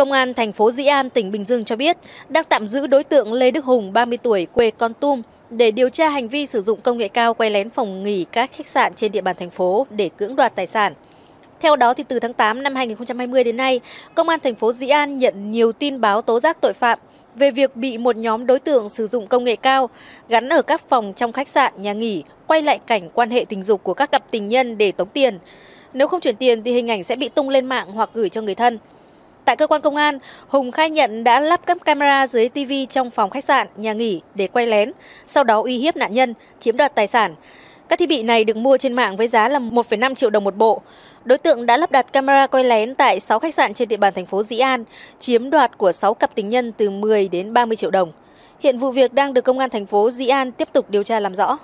Công an thành phố Dĩ An, tỉnh Bình Dương cho biết đang tạm giữ đối tượng Lê Đức Hùng, 30 tuổi, quê Con Tum để điều tra hành vi sử dụng công nghệ cao quay lén phòng nghỉ các khách sạn trên địa bàn thành phố để cưỡng đoạt tài sản. Theo đó thì từ tháng 8 năm 2020 đến nay, công an thành phố Dĩ An nhận nhiều tin báo tố giác tội phạm về việc bị một nhóm đối tượng sử dụng công nghệ cao gắn ở các phòng trong khách sạn, nhà nghỉ quay lại cảnh quan hệ tình dục của các cặp tình nhân để tống tiền. Nếu không chuyển tiền thì hình ảnh sẽ bị tung lên mạng hoặc gửi cho người thân. Tại cơ quan công an, Hùng khai nhận đã lắp các camera dưới TV trong phòng khách sạn, nhà nghỉ để quay lén, sau đó uy hiếp nạn nhân, chiếm đoạt tài sản. Các thiết bị này được mua trên mạng với giá là 1,5 triệu đồng một bộ. Đối tượng đã lắp đặt camera quay lén tại 6 khách sạn trên địa bàn thành phố Dĩ An, chiếm đoạt của 6 cặp tình nhân từ 10 đến 30 triệu đồng. Hiện vụ việc đang được công an thành phố Dĩ An tiếp tục điều tra làm rõ.